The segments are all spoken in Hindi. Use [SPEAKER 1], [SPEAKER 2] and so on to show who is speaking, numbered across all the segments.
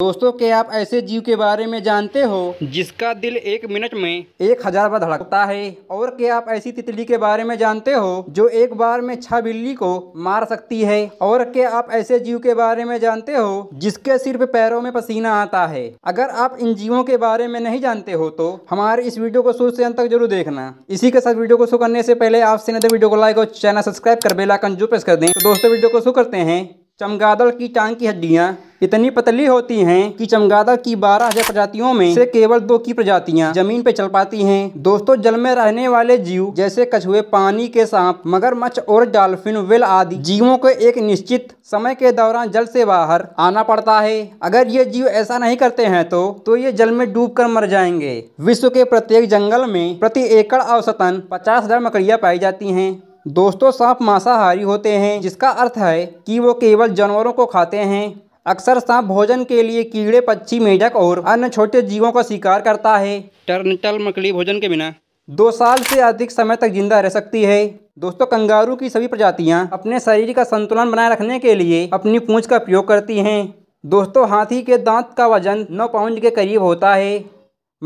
[SPEAKER 1] दोस्तों क्या आप ऐसे जीव के बारे में जानते हो जिसका दिल एक मिनट में एक हजार बार धड़कता है और क्या आप ऐसी तितली के बारे में जानते हो जो एक बार में छह बिल्ली को मार सकती है और क्या आप ऐसे जीव के बारे में जानते हो जिसके सिर्फ पैरों में पसीना आता है अगर आप इन जीवों के बारे में नहीं जानते हो तो हमारे इस वीडियो को शुरू से अंत तक जरूर देखना इसी के साथ वीडियो को शुरू करने से पहले आपसे वीडियो को लाइक और चैनल सब्सक्राइब कर बेलाइकन जो प्रेस कर दें तो दोस्तों वीडियो को शुरू करते हैं चमगादड़ की टांग की हड्डियाँ इतनी पतली होती हैं कि चमगादड़ की बारह हजार प्रजातियों में से केवल दो की प्रजातियाँ जमीन पर चल पाती हैं दोस्तों जल में रहने वाले जीव जैसे कछुए पानी के सांप मगरमच्छ और डॉल्फिन वेल आदि जीवों को एक निश्चित समय के दौरान जल से बाहर आना पड़ता है अगर ये जीव ऐसा नहीं करते हैं तो तो ये जल में डूब कर मर जाएंगे विश्व के प्रत्येक जंगल में प्रति एकड़ औसतन पचास हजार मकड़ियाँ पाई जाती है दोस्तों सांप मांसाहारी होते हैं जिसका अर्थ है कि वो केवल जानवरों को खाते हैं अक्सर सांप भोजन के लिए कीड़े पक्षी मेढक और अन्य छोटे जीवों का शिकार करता है टर्नटल मकड़ी भोजन के बिना दो साल से अधिक समय तक जिंदा रह सकती है दोस्तों कंगारू की सभी प्रजातियाँ अपने शरीर का संतुलन बनाए रखने के लिए अपनी पूंछ का प्रयोग करती हैं दोस्तों हाथी के दांत का वजन नौ पाउंड के करीब होता है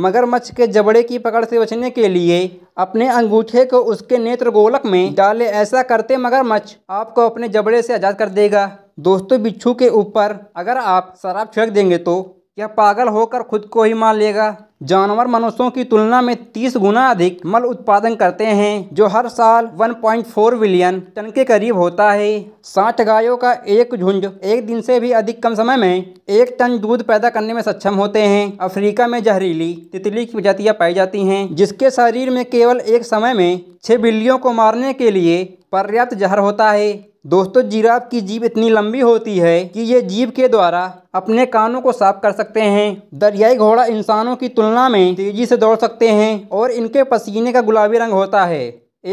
[SPEAKER 1] मगरमच्छ के जबड़े की पकड़ से बचने के लिए अपने अंगूठे को उसके नेत्र गोलक में डाले ऐसा करते मगरमच्छ आपको अपने जबड़े से आज़ाद कर देगा दोस्तों बिच्छू के ऊपर अगर आप शराब छिड़क देंगे तो यह पागल होकर खुद को ही मान लेगा जानवर मनुष्यों की तुलना में 30 गुना अधिक मल उत्पादन करते हैं जो हर साल 1.4 बिलियन टन के करीब होता है साठ गायों का एक झुंड एक दिन से भी अधिक कम समय में एक टन दूध पैदा करने में सक्षम होते हैं अफ्रीका में जहरीली तितली की प्रजातियाँ पाई जाती हैं जिसके शरीर में केवल एक समय में छः बिल्लियों को मारने के लिए पर्याप्त जहर होता है दोस्तों जीराब की जीभ इतनी लंबी होती है कि ये जीभ के द्वारा अपने कानों को साफ कर सकते हैं दरियाई घोड़ा इंसानों की तुलना तुलना में तेजी से दौड़ सकते हैं और इनके पसीने का गुलाबी रंग होता है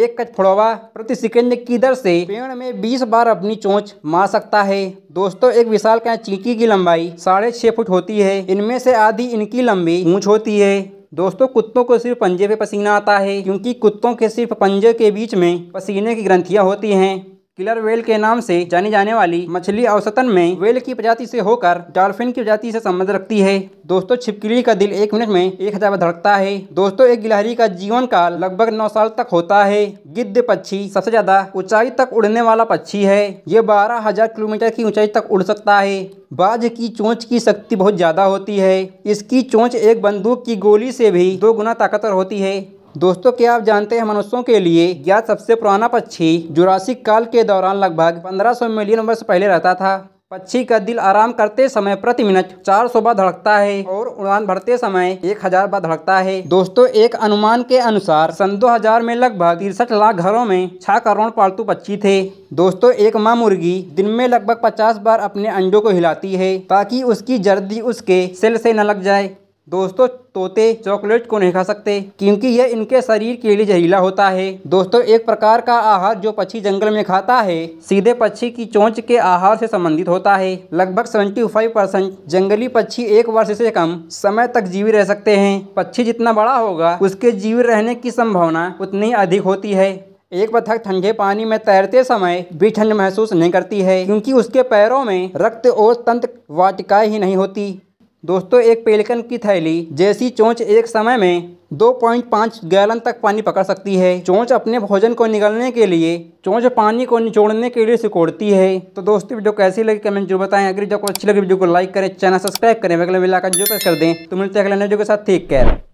[SPEAKER 1] एक कचफड़वा प्रति सेकेंड की दर से पेड़ में 20 बार अपनी चोंच मार सकता है दोस्तों एक विशाल कैच चींटी की लंबाई साढ़े छह फुट होती है इनमें से आधी इनकी लंबी ऊँच होती है दोस्तों कुत्तों को सिर्फ पंजे पे पसीना आता है क्योंकि कुत्तों के सिर्फ पंजे के बीच में पसीने की ग्रंथियाँ होती हैं किलर वेल के नाम से जानी जाने वाली मछली औसतन में वेल की प्रजाति से होकर डॉल्फिन की प्रजाति से संबंध रखती है दोस्तों छिपकली का दिल एक मिनट में एक हजार धड़कता है दोस्तों एक गिलहरी का जीवन काल लगभग नौ साल तक होता है गिद्ध पक्षी सबसे ज्यादा ऊंचाई तक उड़ने वाला पक्षी है ये बारह हजार किलोमीटर की ऊंचाई तक उड़ सकता है बाज की चोंच की शक्ति बहुत ज्यादा होती है इसकी चोंच एक बंदूक की गोली से भी दो गुना ताकतवर होती है दोस्तों क्या आप जानते हैं मनुष्यों के लिए ज्ञात सबसे पुराना पक्षी जुरासिक काल के दौरान लगभग 1500 मिलियन वर्ष पहले रहता था पक्षी का दिल आराम करते समय प्रति मिनट 400 बार धड़कता है और उड़ान भरते समय 1000 बार धड़कता है दोस्तों एक अनुमान के अनुसार सन 2000 में लगभग तिरसठ लाख घरों में छह करोड़ पालतू पक्षी थे दोस्तों एक माँ मुर्गी दिन में लगभग 50 बार अपने अंडों को हिलाती है ताकि उसकी जर्दी उसके सेल से न लग जाए दोस्तों तोते चॉकलेट को नहीं खा सकते क्योंकि यह इनके शरीर के लिए जहरीला होता है दोस्तों एक प्रकार का आहार जो पक्षी जंगल में खाता है सीधे पक्षी की चोंच के आहार से संबंधित होता है लगभग 75 परसेंट जंगली पक्षी एक वर्ष से कम समय तक जीवित रह सकते हैं पक्षी जितना बड़ा होगा उसके जीवित रहने की संभावना उतनी अधिक होती है एक बथक ठंडे पानी में तैरते समय भी ठंड महसूस नहीं करती है क्योंकि उसके पैरों में रक्त और तंत्र वाटिकाएं ही नहीं होती दोस्तों एक पेलिकन की थैली जैसी चोंच एक समय में 2.5 गैलन तक पानी पकड़ सकती है चोंच अपने भोजन को निगलने के लिए चोंच पानी को निचोड़ने के लिए सिकोड़ती है तो दोस्तों वीडियो कैसी लगी कमेंट जरूर बताएं अगर वीडियो को अच्छी लगी वीडियो को लाइक करें चैनल सब्सक्राइब करें अगले मिलाकर जो प्रेस कर दें तो मिलते हैं अगले वीडियो के साथ ठीक केयर